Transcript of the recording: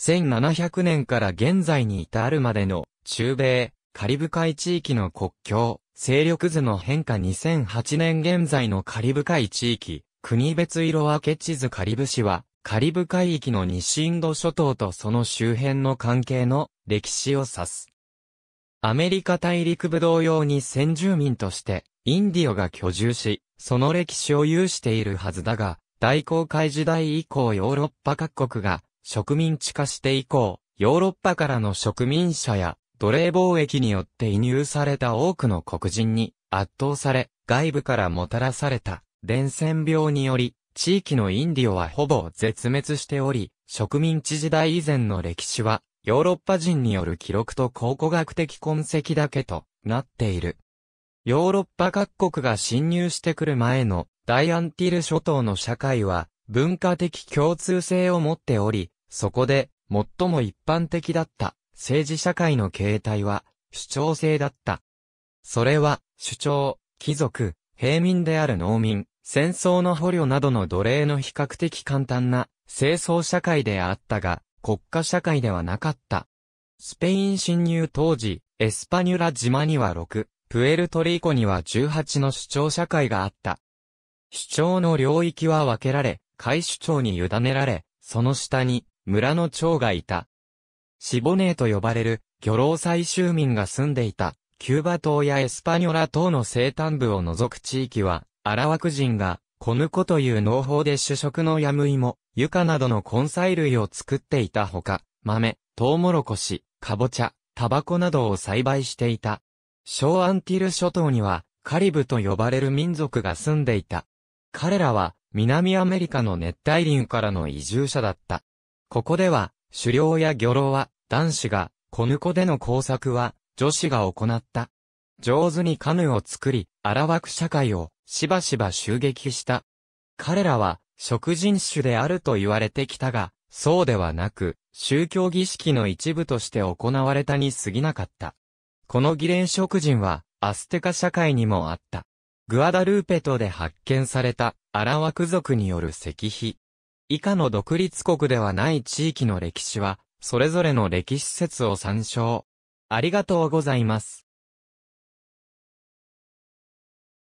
1700年から現在に至るまでの中米、カリブ海地域の国境、勢力図の変化2008年現在のカリブ海地域、国別色分け地図カリブ市は、カリブ海域の西インド諸島とその周辺の関係の歴史を指す。アメリカ大陸部同様に先住民としてインディオが居住し、その歴史を有しているはずだが、大航海時代以降ヨーロッパ各国が植民地化して以降、ヨーロッパからの植民者や奴隷貿易によって移入された多くの黒人に圧倒され、外部からもたらされた伝染病により、地域のインディオはほぼ絶滅しており、植民地時代以前の歴史は、ヨーロッパ人による記録と考古学的痕跡だけとなっている。ヨーロッパ各国が侵入してくる前のダイアンティル諸島の社会は、文化的共通性を持っており、そこで最も一般的だった政治社会の形態は主張性だった。それは主張、貴族、平民である農民、戦争の捕虜などの奴隷の比較的簡単な清掃社会であったが、国家社会ではなかった。スペイン侵入当時、エスパニュラ島には6、プエルトリーコには18の主張社会があった。主張の領域は分けられ、海首長に委ねられ、その下に村の長がいた。シボネーと呼ばれる漁労採集民が住んでいた、キューバ島やエスパニョラ島の西端部を除く地域は、アラワク人が、コヌコという農法で主食のヤムイモ、ユカなどの根菜類を作っていたほか、豆、トウモロコシ、カボチャ、タバコなどを栽培していた。小アンティル諸島には、カリブと呼ばれる民族が住んでいた。彼らは南アメリカの熱帯林からの移住者だった。ここでは、狩猟や漁労は男子が、小猫での工作は女子が行った。上手にカヌーを作り、荒く社会をしばしば襲撃した。彼らは食人種であると言われてきたが、そうではなく、宗教儀式の一部として行われたに過ぎなかった。この儀礼食人は、アステカ社会にもあった。グアダルーペトで発見されたアラワク族による石碑。以下の独立国ではない地域の歴史は、それぞれの歴史説を参照。ありがとうございます。